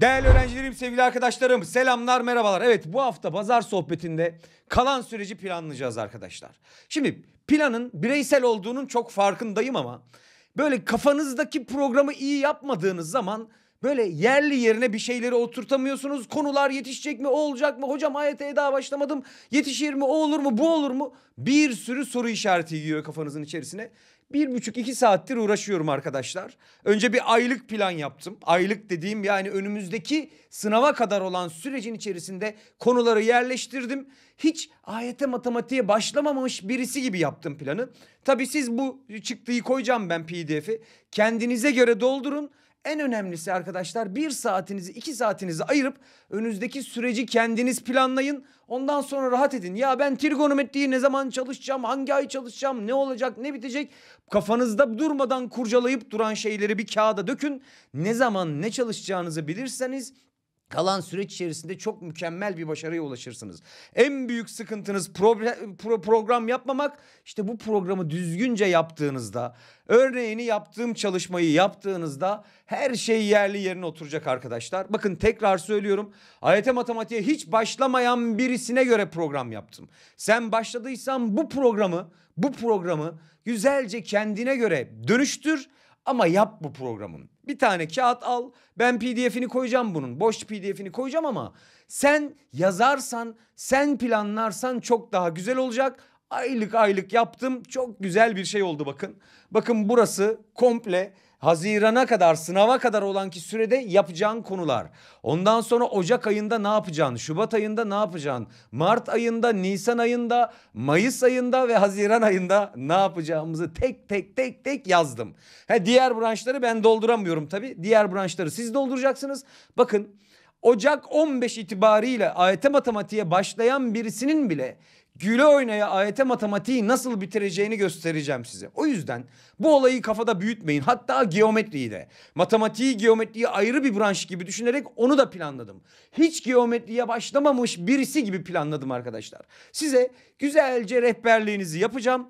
Değerli öğrencilerim, sevgili arkadaşlarım, selamlar, merhabalar. Evet bu hafta pazar sohbetinde kalan süreci planlayacağız arkadaşlar. Şimdi planın bireysel olduğunun çok farkındayım ama böyle kafanızdaki programı iyi yapmadığınız zaman böyle yerli yerine bir şeyleri oturtamıyorsunuz. Konular yetişecek mi, olacak mı? Hocam AYT'ye daha başlamadım. Yetişir mi, o olur mu, bu olur mu? Bir sürü soru işareti yiyor kafanızın içerisine bir buçuk iki saattir uğraşıyorum arkadaşlar. Önce bir aylık plan yaptım. Aylık dediğim yani önümüzdeki sınava kadar olan sürecin içerisinde konuları yerleştirdim. Hiç ayete matematiğe başlamamış birisi gibi yaptım planı. Tabii siz bu çıktıyı koyacağım ben pdf'i. Kendinize göre doldurun en önemlisi arkadaşlar bir saatinizi iki saatinizi ayırıp önünüzdeki süreci kendiniz planlayın. Ondan sonra rahat edin. Ya ben trigonometriyi ne zaman çalışacağım, hangi ay çalışacağım, ne olacak, ne bitecek? Kafanızda durmadan kurcalayıp duran şeyleri bir kağıda dökün. Ne zaman ne çalışacağınızı bilirseniz kalan süreç içerisinde çok mükemmel bir başarıya ulaşırsınız. En büyük sıkıntınız pro- pro- program yapmamak. İşte bu programı düzgünce yaptığınızda, örneğini yaptığım çalışmayı yaptığınızda her şey yerli yerine oturacak arkadaşlar. Bakın tekrar söylüyorum. AYT matematiğe hiç başlamayan birisine göre program yaptım. Sen başladıysan bu programı, bu programı güzelce kendine göre dönüştür ama yap bu programın. Bir tane kağıt al. Ben PDF'ini koyacağım bunun. Boş PDF'ini koyacağım ama sen yazarsan, sen planlarsan çok daha güzel olacak. Aylık aylık yaptım. Çok güzel bir şey oldu bakın. Bakın burası komple Hazirana kadar sınava kadar olan ki sürede yapacağın konular. Ondan sonra Ocak ayında ne yapacaksın? Şubat ayında ne yapacaksın? Mart ayında, Nisan ayında, Mayıs ayında ve Haziran ayında ne yapacağımızı tek tek tek tek yazdım. He, diğer branşları ben dolduramıyorum tabii. Diğer branşları siz dolduracaksınız. Bakın Ocak 15 itibariyle AYT matematiğe başlayan birisinin bile güle oynaya AYT matematiği nasıl bitireceğini göstereceğim size. O yüzden bu olayı kafada büyütmeyin. Hatta geometriyi de. Matematiği, geometriyi ayrı bir branş gibi düşünerek onu da planladım. Hiç geometriye başlamamış birisi gibi planladım arkadaşlar. Size güzelce rehberliğinizi yapacağım.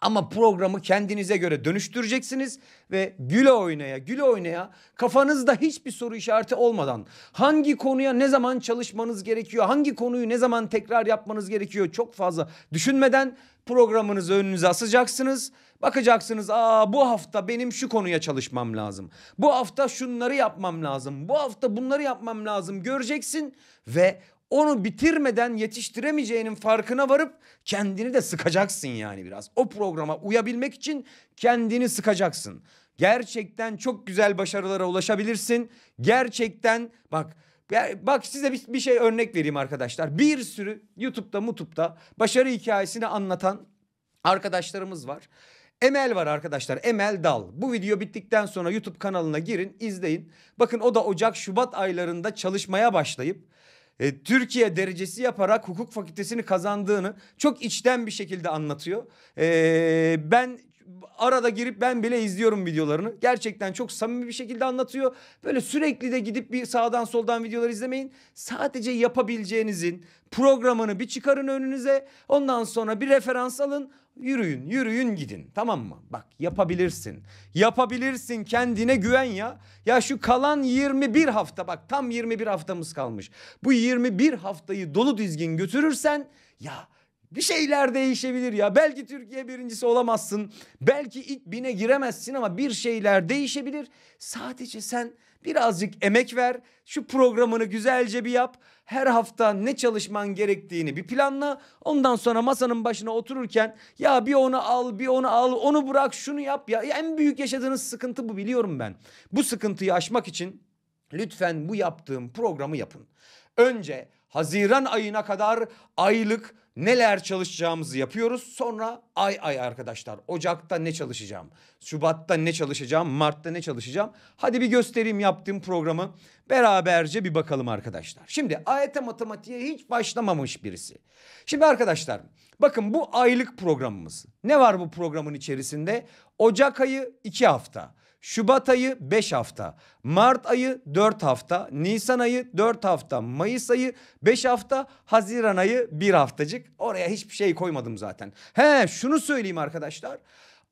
Ama programı kendinize göre dönüştüreceksiniz ve güle oynaya güle oynaya kafanızda hiçbir soru işareti olmadan hangi konuya ne zaman çalışmanız gerekiyor, hangi konuyu ne zaman tekrar yapmanız gerekiyor çok fazla düşünmeden programınızı önünüze asacaksınız. Bakacaksınız aa bu hafta benim şu konuya çalışmam lazım. Bu hafta şunları yapmam lazım. Bu hafta bunları yapmam lazım göreceksin ve onu bitirmeden yetiştiremeyeceğinin farkına varıp kendini de sıkacaksın yani biraz. O programa uyabilmek için kendini sıkacaksın. Gerçekten çok güzel başarılara ulaşabilirsin. Gerçekten bak bak size bir, bir şey örnek vereyim arkadaşlar. Bir sürü YouTube'da, YouTube'da başarı hikayesini anlatan arkadaşlarımız var. Emel var arkadaşlar. Emel Dal. Bu video bittikten sonra YouTube kanalına girin, izleyin. Bakın o da Ocak, Şubat aylarında çalışmaya başlayıp e, Türkiye derecesi yaparak hukuk fakültesini kazandığını çok içten bir şekilde anlatıyor. E, ben arada girip ben bile izliyorum videolarını. Gerçekten çok samimi bir şekilde anlatıyor. Böyle sürekli de gidip bir sağdan soldan videolar izlemeyin. Sadece yapabileceğinizin programını bir çıkarın önünüze. Ondan sonra bir referans alın. Yürüyün, yürüyün gidin. Tamam mı? Bak yapabilirsin. Yapabilirsin. Kendine güven ya. Ya şu kalan 21 hafta bak tam 21 haftamız kalmış. Bu 21 haftayı dolu dizgin götürürsen ya bir şeyler değişebilir ya. Belki Türkiye birincisi olamazsın. Belki ilk bine giremezsin ama bir şeyler değişebilir. Sadece sen birazcık emek ver. Şu programını güzelce bir yap. Her hafta ne çalışman gerektiğini bir planla. Ondan sonra masanın başına otururken ya bir onu al, bir onu al, onu bırak, şunu yap ya. en büyük yaşadığınız sıkıntı bu biliyorum ben. Bu sıkıntıyı aşmak için lütfen bu yaptığım programı yapın. Önce Haziran ayına kadar aylık neler çalışacağımızı yapıyoruz. Sonra ay ay arkadaşlar Ocak'ta ne çalışacağım? Şubat'ta ne çalışacağım? Mart'ta ne çalışacağım? Hadi bir göstereyim yaptığım programı. Beraberce bir bakalım arkadaşlar. Şimdi AYT e e matematiğe hiç başlamamış birisi. Şimdi arkadaşlar bakın bu aylık programımız. Ne var bu programın içerisinde? Ocak ayı iki hafta. Şubat ayı 5 hafta, Mart ayı 4 hafta, Nisan ayı 4 hafta, Mayıs ayı 5 hafta, Haziran ayı 1 haftacık. Oraya hiçbir şey koymadım zaten. He şunu söyleyeyim arkadaşlar.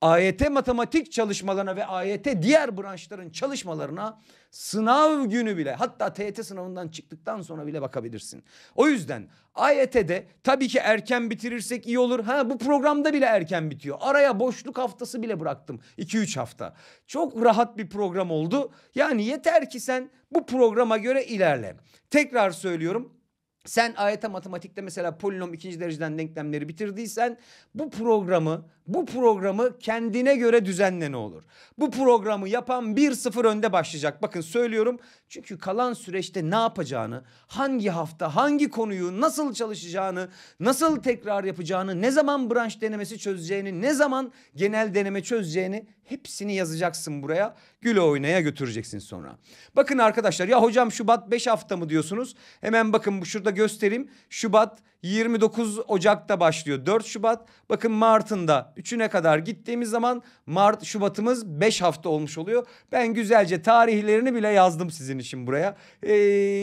AYT matematik çalışmalarına ve AYT diğer branşların çalışmalarına Sınav günü bile hatta TET sınavından çıktıktan sonra bile bakabilirsin. O yüzden AYT'de tabii ki erken bitirirsek iyi olur. Ha bu programda bile erken bitiyor. Araya boşluk haftası bile bıraktım. 2-3 hafta. Çok rahat bir program oldu. Yani yeter ki sen bu programa göre ilerle. Tekrar söylüyorum sen AYT matematikte mesela polinom ikinci dereceden denklemleri bitirdiysen bu programı bu programı kendine göre düzenle ne olur. Bu programı yapan bir sıfır önde başlayacak. Bakın söylüyorum çünkü kalan süreçte ne yapacağını, hangi hafta, hangi konuyu, nasıl çalışacağını, nasıl tekrar yapacağını, ne zaman branş denemesi çözeceğini, ne zaman genel deneme çözeceğini hepsini yazacaksın buraya. Güle oynaya götüreceksin sonra. Bakın arkadaşlar ya hocam Şubat 5 hafta mı diyorsunuz? Hemen bakın şurada göstereyim. Şubat 29 Ocak'ta başlıyor 4 Şubat. Bakın Mart'ın da 3'üne kadar gittiğimiz zaman Mart Şubat'ımız 5 hafta olmuş oluyor. Ben güzelce tarihlerini bile yazdım sizin için buraya. Ee,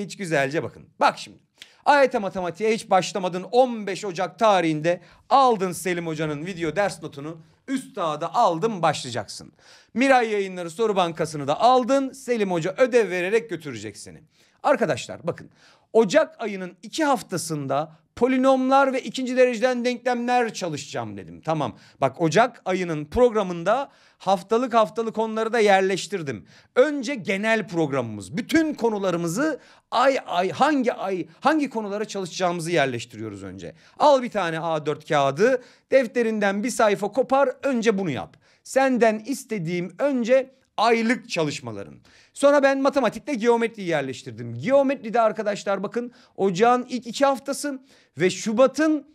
hiç güzelce bakın. Bak şimdi. AYT matematiğe hiç başlamadın 15 Ocak tarihinde aldın Selim Hoca'nın video ders notunu. Üstad'a aldın başlayacaksın. Miray Yayınları Soru Bankası'nı da aldın. Selim Hoca ödev vererek götürecek seni. Arkadaşlar bakın Ocak ayının iki haftasında polinomlar ve ikinci dereceden denklemler çalışacağım dedim. Tamam bak Ocak ayının programında haftalık haftalık konuları da yerleştirdim. Önce genel programımız bütün konularımızı ay ay hangi ay hangi konulara çalışacağımızı yerleştiriyoruz önce. Al bir tane A4 kağıdı defterinden bir sayfa kopar önce bunu yap. Senden istediğim önce aylık çalışmaların. Sonra ben matematikte geometriyi yerleştirdim. Geometride arkadaşlar bakın ocağın ilk iki haftası ve Şubat'ın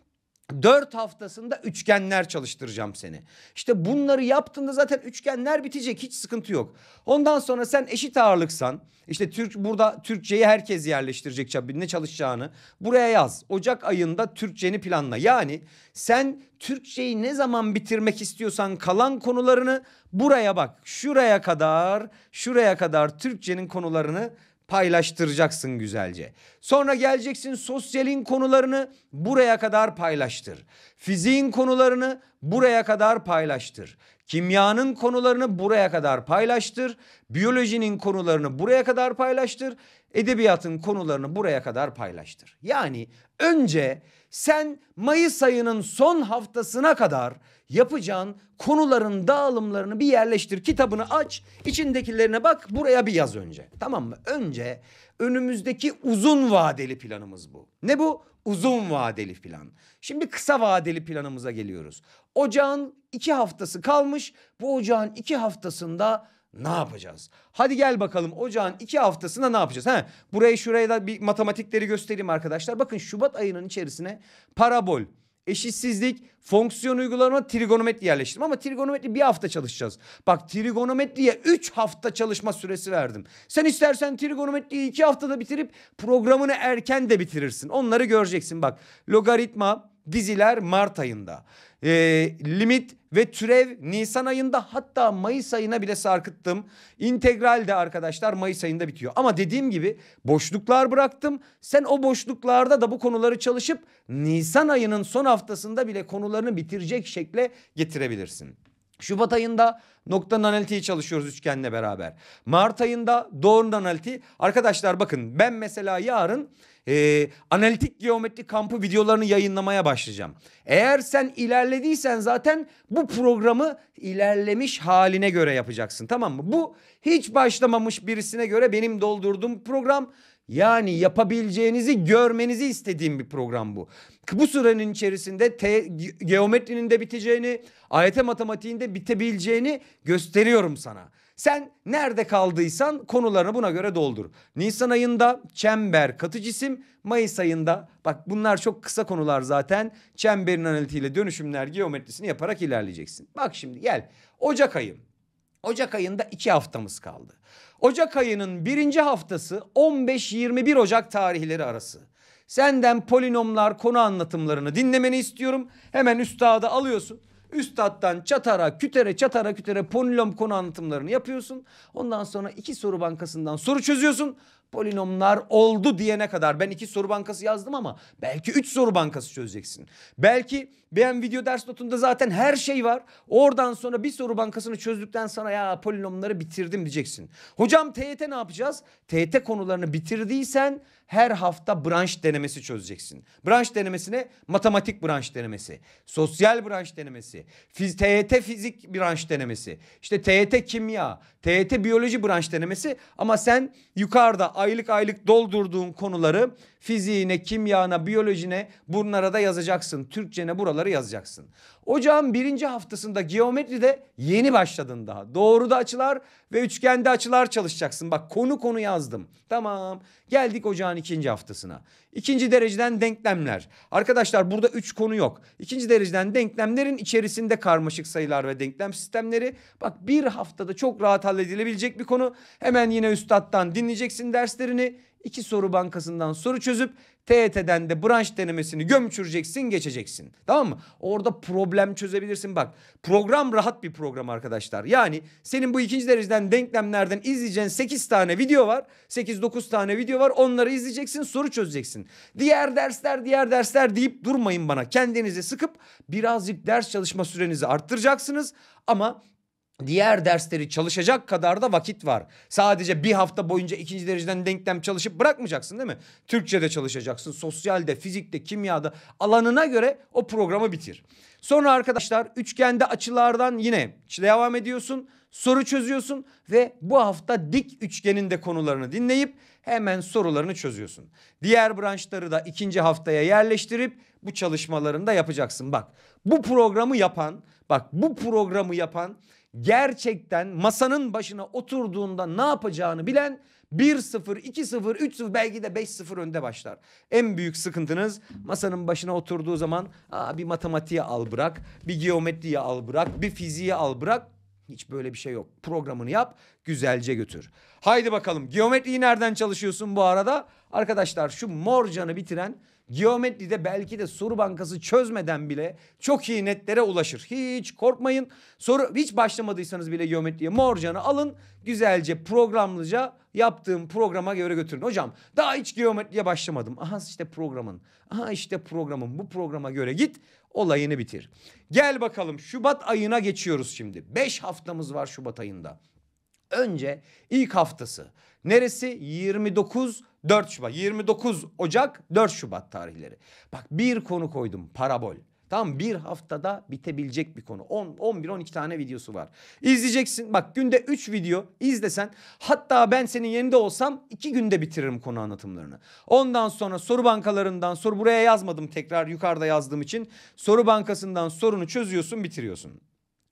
Dört haftasında üçgenler çalıştıracağım seni. İşte bunları yaptığında zaten üçgenler bitecek hiç sıkıntı yok. Ondan sonra sen eşit ağırlıksan işte Türk burada Türkçeyi herkes yerleştirecek ne çalışacağını buraya yaz. Ocak ayında Türkçeni planla. Yani sen Türkçeyi ne zaman bitirmek istiyorsan kalan konularını buraya bak. Şuraya kadar şuraya kadar Türkçenin konularını paylaştıracaksın güzelce. Sonra geleceksin sosyalin konularını buraya kadar paylaştır. Fiziğin konularını buraya kadar paylaştır. Kimyanın konularını buraya kadar paylaştır. Biyolojinin konularını buraya kadar paylaştır. Edebiyatın konularını buraya kadar paylaştır. Yani önce sen Mayıs ayının son haftasına kadar yapacağın konuların dağılımlarını bir yerleştir. Kitabını aç, içindekilerine bak, buraya bir yaz önce. Tamam mı? Önce önümüzdeki uzun vadeli planımız bu. Ne bu? Uzun vadeli plan. Şimdi kısa vadeli planımıza geliyoruz. Ocağın iki haftası kalmış. Bu ocağın iki haftasında ne yapacağız? Hadi gel bakalım ocağın iki haftasında ne yapacağız? He, burayı şuraya da bir matematikleri göstereyim arkadaşlar. Bakın Şubat ayının içerisine parabol, eşitsizlik, fonksiyon uygulama, trigonometri yerleştirdim. Ama trigonometri bir hafta çalışacağız. Bak trigonometriye üç hafta çalışma süresi verdim. Sen istersen trigonometriyi iki haftada bitirip programını erken de bitirirsin. Onları göreceksin bak. Logaritma, Diziler Mart ayında. E, limit ve türev Nisan ayında hatta Mayıs ayına bile sarkıttım. İntegral de arkadaşlar Mayıs ayında bitiyor. Ama dediğim gibi boşluklar bıraktım. Sen o boşluklarda da bu konuları çalışıp Nisan ayının son haftasında bile konularını bitirecek şekle getirebilirsin. Şubat ayında noktanın analitiği çalışıyoruz üçgenle beraber. Mart ayında doğrunun analitiği. Arkadaşlar bakın ben mesela yarın e, analitik geometri kampı videolarını yayınlamaya başlayacağım. Eğer sen ilerlediysen zaten bu programı ilerlemiş haline göre yapacaksın tamam mı? Bu hiç başlamamış birisine göre benim doldurduğum program yani yapabileceğinizi görmenizi istediğim bir program bu. Bu sürenin içerisinde te, geometrinin de biteceğini, AYT matematiğinde bitebileceğini gösteriyorum sana. Sen nerede kaldıysan konularını buna göre doldur. Nisan ayında çember katı cisim, Mayıs ayında bak bunlar çok kısa konular zaten. Çemberin analitiğiyle dönüşümler geometrisini yaparak ilerleyeceksin. Bak şimdi gel Ocak ayı. Ocak ayında iki haftamız kaldı. Ocak ayının birinci haftası 15-21 Ocak tarihleri arası. Senden polinomlar, konu anlatımlarını dinlemeni istiyorum. Hemen üstada alıyorsun. Üstattan çatara kütere çatara kütere polinom konu anlatımlarını yapıyorsun. Ondan sonra iki soru bankasından soru çözüyorsun. Polinomlar oldu diyene kadar ben iki soru bankası yazdım ama belki üç soru bankası çözeceksin. Belki beğen video ders notunda zaten her şey var. Oradan sonra bir soru bankasını çözdükten sonra ya polinomları bitirdim diyeceksin. Hocam TYT ne yapacağız? TYT konularını bitirdiysen her hafta branş denemesi çözeceksin. Branş denemesine matematik branş denemesi, sosyal branş denemesi, fiz TYT e fizik branş denemesi, işte TYT e kimya, TYT e biyoloji branş denemesi ama sen yukarıda aylık aylık doldurduğun konuları Fiziğine, kimyana, biyolojine bunlara da yazacaksın. Türkçene buraları yazacaksın. Ocağın birinci haftasında geometride yeni başladın daha. Doğruda açılar ve üçgende açılar çalışacaksın. Bak konu konu yazdım. Tamam geldik ocağın ikinci haftasına. İkinci dereceden denklemler. Arkadaşlar burada üç konu yok. İkinci dereceden denklemlerin içerisinde karmaşık sayılar ve denklem sistemleri. Bak bir haftada çok rahat halledilebilecek bir konu. Hemen yine üstattan dinleyeceksin derslerini. İki soru bankasından soru çözüp TET'den de branş denemesini gömçüreceksin geçeceksin. Tamam mı? Orada problem çözebilirsin bak. Program rahat bir program arkadaşlar. Yani senin bu ikinci dereceden denklemlerden izleyeceğin 8 tane video var. 8-9 tane video var. Onları izleyeceksin soru çözeceksin. Diğer dersler diğer dersler deyip durmayın bana. Kendinizi sıkıp birazcık ders çalışma sürenizi arttıracaksınız. Ama diğer dersleri çalışacak kadar da vakit var. Sadece bir hafta boyunca ikinci dereceden denklem çalışıp bırakmayacaksın değil mi? Türkçe'de çalışacaksın, sosyalde, fizikte, kimyada alanına göre o programı bitir. Sonra arkadaşlar üçgende açılardan yine devam ediyorsun. Soru çözüyorsun ve bu hafta dik üçgenin de konularını dinleyip hemen sorularını çözüyorsun. Diğer branşları da ikinci haftaya yerleştirip bu çalışmalarını da yapacaksın. Bak bu programı yapan, bak bu programı yapan gerçekten masanın başına oturduğunda ne yapacağını bilen 1-0, 2-0, 3-0 belki de 5-0 önde başlar. En büyük sıkıntınız masanın başına oturduğu zaman aa, bir matematiğe al bırak, bir geometriye al bırak, bir fiziğe al bırak. Hiç böyle bir şey yok. Programını yap, güzelce götür. Haydi bakalım geometriyi nereden çalışıyorsun bu arada? Arkadaşlar şu mor canı bitiren Geometride belki de soru bankası çözmeden bile çok iyi netlere ulaşır. Hiç korkmayın. Soru hiç başlamadıysanız bile geometriye morcanı alın. Güzelce programlıca yaptığım programa göre götürün. Hocam daha hiç geometriye başlamadım. Aha işte programın. Aha işte programın. Bu programa göre git olayını bitir. Gel bakalım Şubat ayına geçiyoruz şimdi. Beş haftamız var Şubat ayında. Önce ilk haftası. Neresi? 29 4 Şubat 29 Ocak 4 Şubat tarihleri. Bak bir konu koydum parabol. Tam bir haftada bitebilecek bir konu. 10, 11, 12 tane videosu var. İzleyeceksin. Bak günde 3 video izlesen hatta ben senin yerinde olsam 2 günde bitiririm konu anlatımlarını. Ondan sonra soru bankalarından soru buraya yazmadım tekrar yukarıda yazdığım için. Soru bankasından sorunu çözüyorsun bitiriyorsun.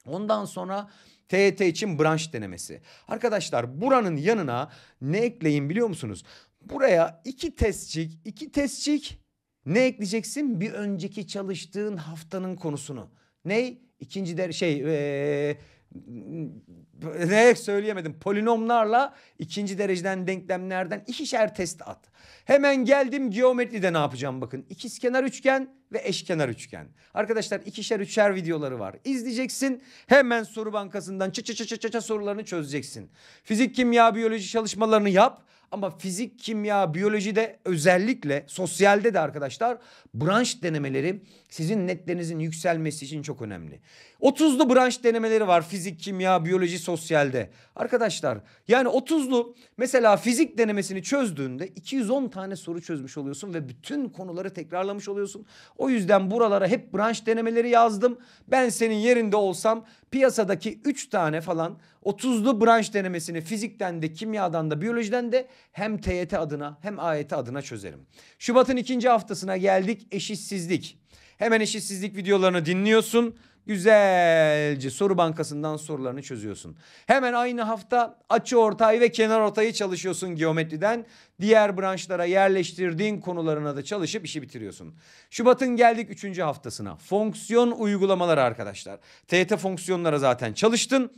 Ondan sonra TET için branş denemesi. Arkadaşlar buranın yanına ne ekleyin biliyor musunuz? Buraya iki testcik, iki testcik ne ekleyeceksin? Bir önceki çalıştığın haftanın konusunu. Ney? İkinci der şey ee, ne söyleyemedim. Polinomlarla ikinci dereceden denklemlerden ikişer test at. Hemen geldim geometride ne yapacağım bakın. İkizkenar üçgen ve eşkenar üçgen. Arkadaşlar ikişer üçer videoları var. İzleyeceksin. Hemen soru bankasından çı çı çı çı çı sorularını çözeceksin. Fizik, kimya, biyoloji çalışmalarını yap. Ama fizik, kimya, biyolojide özellikle sosyalde de arkadaşlar branş denemeleri sizin netlerinizin yükselmesi için çok önemli. 30'lu branş denemeleri var fizik, kimya, biyoloji, sosyalde. Arkadaşlar yani 30'lu mesela fizik denemesini çözdüğünde 210 tane soru çözmüş oluyorsun ve bütün konuları tekrarlamış oluyorsun. O yüzden buralara hep branş denemeleri yazdım. Ben senin yerinde olsam piyasadaki 3 tane falan 30'lu branş denemesini fizikten de kimyadan da biyolojiden de hem TYT adına hem AYT adına çözerim. Şubat'ın ikinci haftasına geldik eşitsizlik. Hemen eşitsizlik videolarını dinliyorsun. Güzelce soru bankasından sorularını çözüyorsun. Hemen aynı hafta açı ortayı ve kenar ortayı çalışıyorsun geometriden. Diğer branşlara yerleştirdiğin konularına da çalışıp işi bitiriyorsun. Şubat'ın geldik 3. haftasına. Fonksiyon uygulamaları arkadaşlar. TET fonksiyonlara zaten çalıştın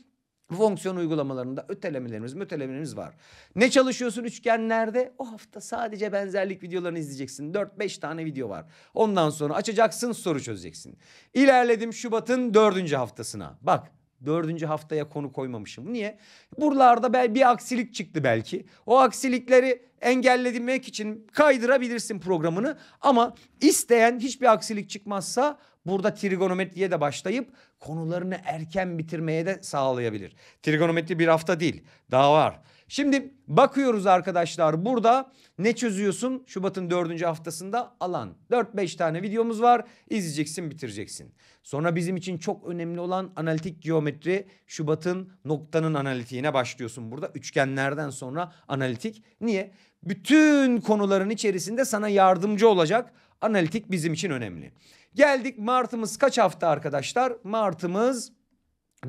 fonksiyon uygulamalarında ötelemelerimiz, ötelemelerimiz var. Ne çalışıyorsun üçgenlerde? O hafta sadece benzerlik videolarını izleyeceksin. 4-5 tane video var. Ondan sonra açacaksın, soru çözeceksin. İlerledim Şubat'ın dördüncü haftasına. Bak Dördüncü haftaya konu koymamışım. Niye? Buralarda bir aksilik çıktı belki. O aksilikleri engellemek için kaydırabilirsin programını. Ama isteyen hiçbir aksilik çıkmazsa burada trigonometriye de başlayıp konularını erken bitirmeye de sağlayabilir. Trigonometri bir hafta değil. Daha var. Şimdi bakıyoruz arkadaşlar burada ne çözüyorsun? Şubat'ın dördüncü haftasında alan. 4-5 tane videomuz var. İzleyeceksin bitireceksin. Sonra bizim için çok önemli olan analitik geometri. Şubat'ın noktanın analitiğine başlıyorsun burada. Üçgenlerden sonra analitik. Niye? Bütün konuların içerisinde sana yardımcı olacak. Analitik bizim için önemli. Geldik Mart'ımız kaç hafta arkadaşlar? Mart'ımız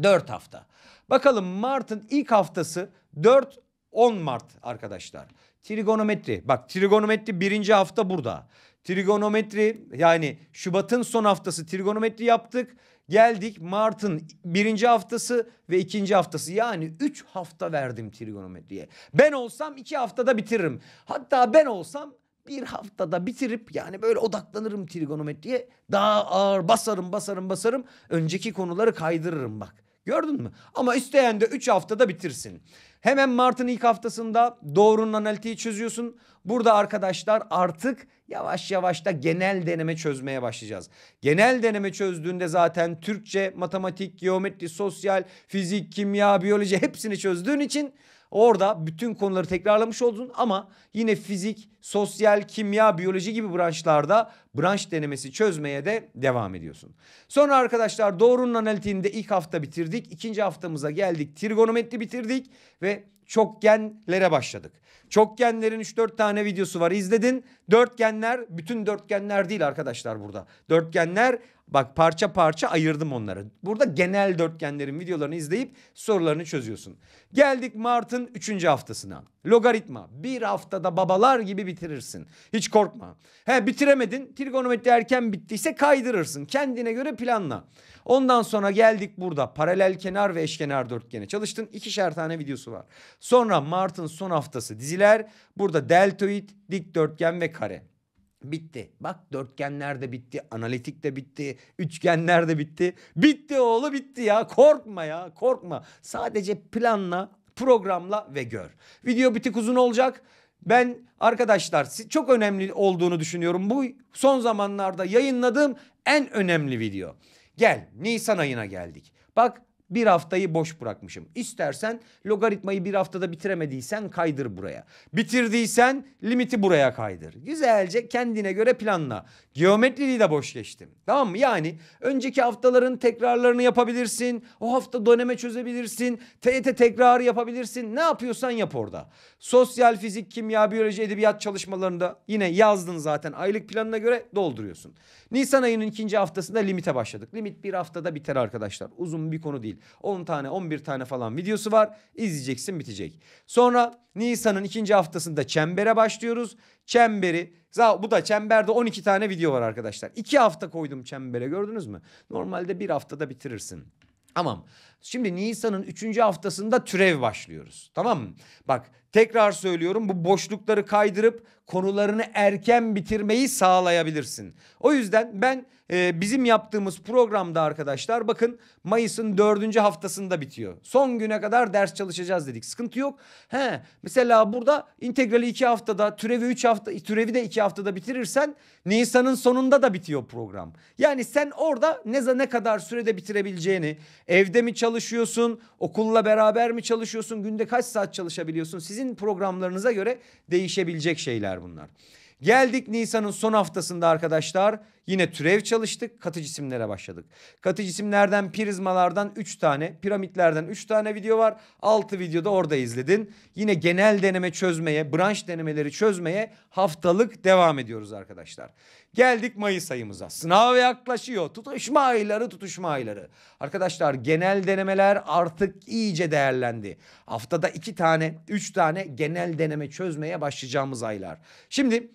4 hafta. Bakalım Mart'ın ilk haftası 4 10 Mart arkadaşlar. Trigonometri. Bak trigonometri birinci hafta burada. Trigonometri yani Şubat'ın son haftası trigonometri yaptık. Geldik Mart'ın birinci haftası ve ikinci haftası. Yani üç hafta verdim trigonometriye. Ben olsam iki haftada bitiririm. Hatta ben olsam bir haftada bitirip yani böyle odaklanırım trigonometriye. Daha ağır basarım basarım basarım. Önceki konuları kaydırırım bak. Gördün mü? Ama isteyen de 3 haftada bitirsin. Hemen Mart'ın ilk haftasında doğrunun analitiği çözüyorsun. Burada arkadaşlar artık yavaş yavaş da genel deneme çözmeye başlayacağız. Genel deneme çözdüğünde zaten Türkçe, matematik, geometri, sosyal, fizik, kimya, biyoloji hepsini çözdüğün için Orada bütün konuları tekrarlamış oldun ama yine fizik, sosyal, kimya, biyoloji gibi branşlarda branş denemesi çözmeye de devam ediyorsun. Sonra arkadaşlar doğrunun analitiğini de ilk hafta bitirdik. ikinci haftamıza geldik. Trigonometri bitirdik ve çokgenlere başladık. Çokgenlerin 3-4 tane videosu var izledin. Dörtgenler bütün dörtgenler değil arkadaşlar burada. Dörtgenler bak parça parça ayırdım onları. Burada genel dörtgenlerin videolarını izleyip sorularını çözüyorsun. Geldik Mart'ın 3. haftasına. Logaritma bir haftada babalar gibi bitirirsin. Hiç korkma. He bitiremedin trigonometri erken bittiyse kaydırırsın. Kendine göre planla. Ondan sonra geldik burada paralel kenar ve eşkenar dörtgene çalıştın. İkişer tane videosu var. Sonra Mart'ın son haftası diziler ikiler. Burada deltoid, dikdörtgen ve kare. Bitti. Bak dörtgenler de bitti. Analitik de bitti. Üçgenler de bitti. Bitti oğlu bitti ya. Korkma ya korkma. Sadece planla, programla ve gör. Video bir uzun olacak. Ben arkadaşlar çok önemli olduğunu düşünüyorum. Bu son zamanlarda yayınladığım en önemli video. Gel Nisan ayına geldik. Bak bir haftayı boş bırakmışım. İstersen logaritmayı bir haftada bitiremediysen kaydır buraya. Bitirdiysen limiti buraya kaydır. Güzelce kendine göre planla. Geometriyi de boş geçtim. Tamam mı? Yani önceki haftaların tekrarlarını yapabilirsin. O hafta döneme çözebilirsin. TYT tekrarı yapabilirsin. Ne yapıyorsan yap orada. Sosyal, fizik, kimya, biyoloji, edebiyat çalışmalarında yine yazdın zaten. Aylık planına göre dolduruyorsun. Nisan ayının ikinci haftasında limite başladık. Limit bir haftada biter arkadaşlar. Uzun bir konu değil. 10 tane 11 tane falan videosu var. İzleyeceksin bitecek. Sonra Nisan'ın ikinci haftasında çembere başlıyoruz. Çemberi bu da çemberde 12 tane video var arkadaşlar. 2 hafta koydum çembere gördünüz mü? Normalde bir haftada bitirirsin. Tamam. Şimdi Nisan'ın 3. haftasında türev başlıyoruz. Tamam mı? Bak tekrar söylüyorum bu boşlukları kaydırıp konularını erken bitirmeyi sağlayabilirsin. O yüzden ben e, bizim yaptığımız programda arkadaşlar bakın Mayıs'ın 4. haftasında bitiyor. Son güne kadar ders çalışacağız dedik. Sıkıntı yok. He, mesela burada integrali 2 haftada, türevi 3 hafta, türevi de 2 haftada bitirirsen Nisan'ın sonunda da bitiyor program. Yani sen orada ne ne kadar sürede bitirebileceğini, evde mi çalış çalışıyorsun? Okulla beraber mi çalışıyorsun? Günde kaç saat çalışabiliyorsun? Sizin programlarınıza göre değişebilecek şeyler bunlar. Geldik Nisan'ın son haftasında arkadaşlar. Yine türev çalıştık, katı cisimlere başladık. Katı cisimlerden, prizmalardan 3 tane, piramitlerden 3 tane video var. 6 videoda orada izledin. Yine genel deneme çözmeye, branş denemeleri çözmeye haftalık devam ediyoruz arkadaşlar. Geldik Mayıs ayımıza. Sınav yaklaşıyor. Tutuşma ayları, tutuşma ayları. Arkadaşlar genel denemeler artık iyice değerlendi. Haftada 2 tane, 3 tane genel deneme çözmeye başlayacağımız aylar. Şimdi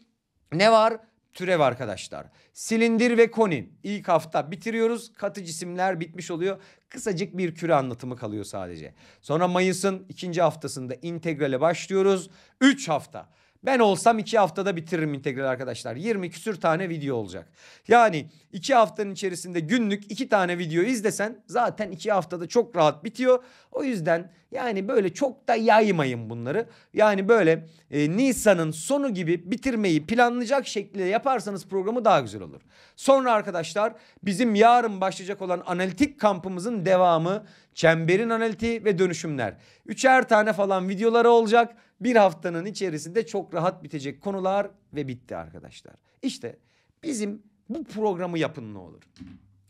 ne var? Türev arkadaşlar. Silindir ve koni ilk hafta bitiriyoruz. Katı cisimler bitmiş oluyor. Kısacık bir küre anlatımı kalıyor sadece. Sonra Mayıs'ın ikinci haftasında integrale başlıyoruz. Üç hafta. Ben olsam iki haftada bitiririm integral arkadaşlar. 20 küsür tane video olacak. Yani iki haftanın içerisinde günlük iki tane video izlesen zaten iki haftada çok rahat bitiyor. O yüzden yani böyle çok da yaymayın bunları. Yani böyle e, Nisan'ın sonu gibi bitirmeyi planlayacak şekilde yaparsanız programı daha güzel olur. Sonra arkadaşlar bizim yarın başlayacak olan analitik kampımızın devamı çemberin analitiği ve dönüşümler. Üçer tane falan videoları olacak. Bir haftanın içerisinde çok rahat bitecek konular ve bitti arkadaşlar. İşte bizim bu programı yapın ne olur.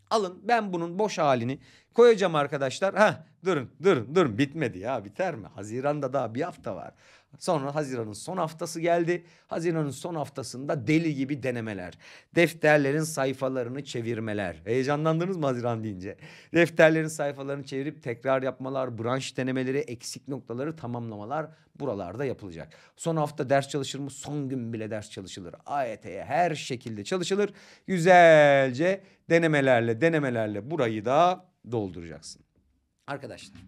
Alın ben bunun boş halini koyacağım arkadaşlar. Ha durun durun durun bitmedi ya biter mi? Haziran'da daha bir hafta var. Sonra Haziran'ın son haftası geldi. Haziran'ın son haftasında deli gibi denemeler. Defterlerin sayfalarını çevirmeler. Heyecanlandınız mı Haziran deyince? Defterlerin sayfalarını çevirip tekrar yapmalar, branş denemeleri, eksik noktaları tamamlamalar buralarda yapılacak. Son hafta ders çalışır mı? Son gün bile ders çalışılır. AYT'ye e her şekilde çalışılır. Güzelce denemelerle denemelerle burayı da dolduracaksın. Arkadaşlar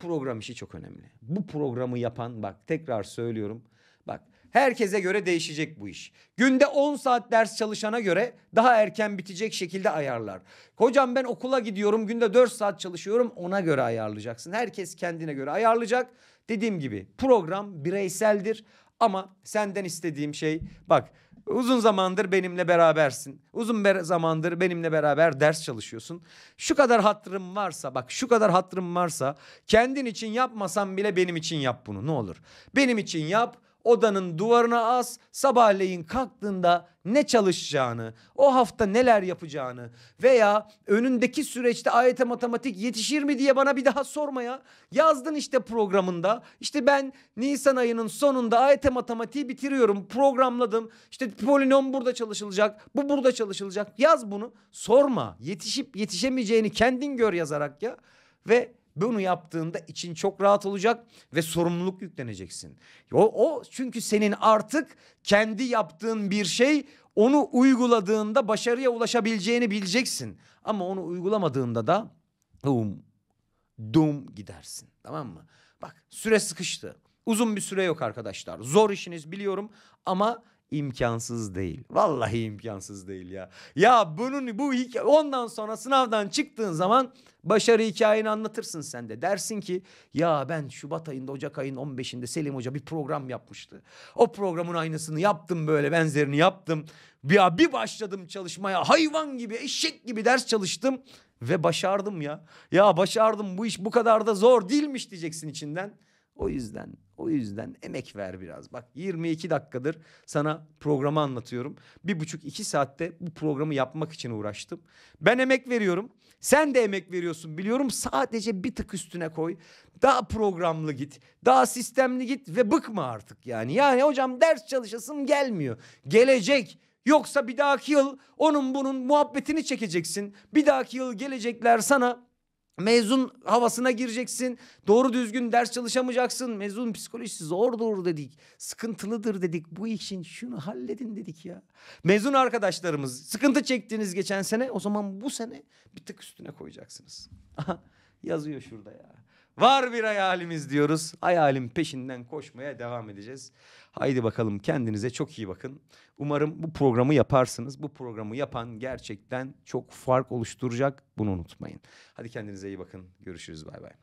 program işi çok önemli. Bu programı yapan bak tekrar söylüyorum. Bak herkese göre değişecek bu iş. Günde 10 saat ders çalışana göre daha erken bitecek şekilde ayarlar. Hocam ben okula gidiyorum günde 4 saat çalışıyorum ona göre ayarlayacaksın. Herkes kendine göre ayarlayacak. Dediğim gibi program bireyseldir ama senden istediğim şey bak Uzun zamandır benimle berabersin. Uzun ber zamandır benimle beraber ders çalışıyorsun. Şu kadar hatırım varsa bak şu kadar hatırım varsa kendin için yapmasan bile benim için yap bunu ne olur. Benim için yap odanın duvarına as. Sabahleyin kalktığında ne çalışacağını, o hafta neler yapacağını veya önündeki süreçte AYT matematik yetişir mi diye bana bir daha sormaya yazdın işte programında. İşte ben Nisan ayının sonunda AYT matematiği bitiriyorum. Programladım. İşte polinom burada çalışılacak. Bu burada çalışılacak. Yaz bunu. Sorma. Yetişip yetişemeyeceğini kendin gör yazarak ya. Ve bunu yaptığında için çok rahat olacak ve sorumluluk yükleneceksin. O, o çünkü senin artık kendi yaptığın bir şey onu uyguladığında başarıya ulaşabileceğini bileceksin. Ama onu uygulamadığında da dum dum gidersin tamam mı? Bak süre sıkıştı. Uzun bir süre yok arkadaşlar. Zor işiniz biliyorum ama imkansız değil. Vallahi imkansız değil ya. Ya bunun bu ondan sonra sınavdan çıktığın zaman başarı hikayeni anlatırsın sen de. Dersin ki ya ben Şubat ayında Ocak ayının 15'inde Selim Hoca bir program yapmıştı. O programın aynısını yaptım böyle benzerini yaptım. Ya bir başladım çalışmaya hayvan gibi eşek gibi ders çalıştım ve başardım ya. Ya başardım bu iş bu kadar da zor değilmiş diyeceksin içinden. O yüzden o yüzden emek ver biraz. Bak 22 dakikadır sana programı anlatıyorum. Bir buçuk iki saatte bu programı yapmak için uğraştım. Ben emek veriyorum. Sen de emek veriyorsun biliyorum. Sadece bir tık üstüne koy. Daha programlı git. Daha sistemli git ve bıkma artık yani. Yani hocam ders çalışasım gelmiyor. Gelecek. Yoksa bir dahaki yıl onun bunun muhabbetini çekeceksin. Bir dahaki yıl gelecekler sana Mezun havasına gireceksin. Doğru düzgün ders çalışamayacaksın. Mezun psikolojisi zordur dedik. Sıkıntılıdır dedik. Bu işin şunu halledin dedik ya. Mezun arkadaşlarımız sıkıntı çektiğiniz geçen sene. O zaman bu sene bir tık üstüne koyacaksınız. yazıyor şurada ya. Var bir hayalimiz diyoruz. Hayalin peşinden koşmaya devam edeceğiz. Haydi bakalım kendinize çok iyi bakın. Umarım bu programı yaparsınız. Bu programı yapan gerçekten çok fark oluşturacak. Bunu unutmayın. Hadi kendinize iyi bakın. Görüşürüz. Bay bay.